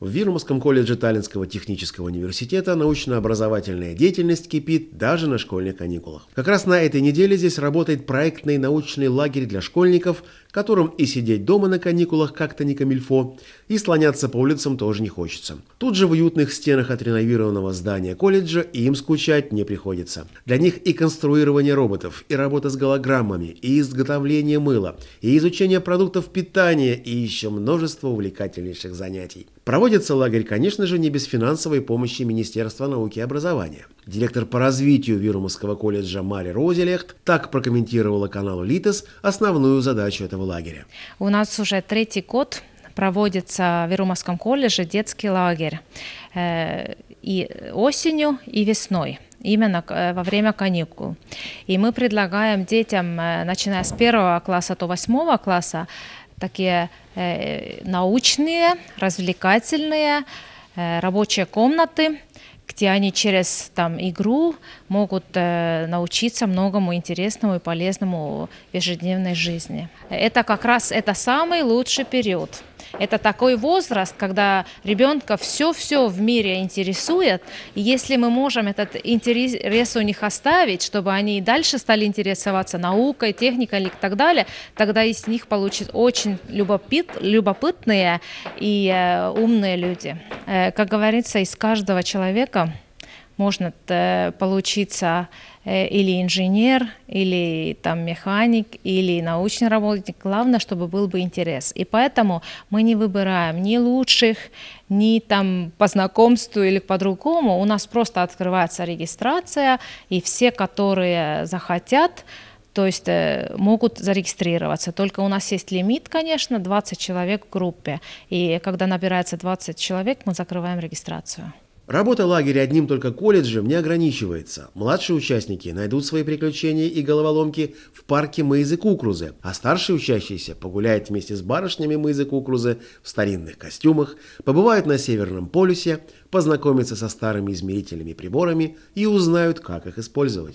В Вирмском колледже Таллинского технического университета научно-образовательная деятельность кипит даже на школьных каникулах. Как раз на этой неделе здесь работает проектный научный лагерь для школьников которым и сидеть дома на каникулах как-то не камильфо, и слоняться по улицам тоже не хочется. Тут же в уютных стенах отреновированного здания колледжа им скучать не приходится. Для них и конструирование роботов, и работа с голограммами, и изготовление мыла, и изучение продуктов питания, и еще множество увлекательнейших занятий. Проводится лагерь, конечно же, не без финансовой помощи Министерства науки и образования. Директор по развитию Вирумовского колледжа Мари Розелехт так прокомментировала каналу «Литес» основную задачу этого лагеря. У нас уже третий год проводится в Верумовском колледже детский лагерь э, и осенью, и весной именно э, во время каникул. И мы предлагаем детям, э, начиная с первого класса до восьмого класса, такие научные, развлекательные рабочие комнаты, где они через там, игру могут э, научиться многому интересному и полезному в ежедневной жизни. Это как раз это самый лучший период. Это такой возраст, когда ребенка все-все в мире интересует. И если мы можем этот интерес у них оставить, чтобы они и дальше стали интересоваться наукой, техникой и так далее, тогда из них получат очень любопыт, любопытные и э, умные люди. Э, как говорится, из каждого человека можно э, получиться э, или инженер, или там механик, или научный работник. Главное, чтобы был бы интерес. И поэтому мы не выбираем ни лучших, ни там по знакомству или по-другому. У нас просто открывается регистрация, и все, которые захотят, то есть э, могут зарегистрироваться. Только у нас есть лимит, конечно, 20 человек в группе. И когда набирается 20 человек, мы закрываем регистрацию. Работа лагеря одним только колледжем не ограничивается. Младшие участники найдут свои приключения и головоломки в парке Мызы Кукрузы, а старшие учащиеся погуляют вместе с барышнями Мызы Кукрузы в старинных костюмах, побывают на Северном полюсе, познакомятся со старыми измерительными приборами и узнают, как их использовать.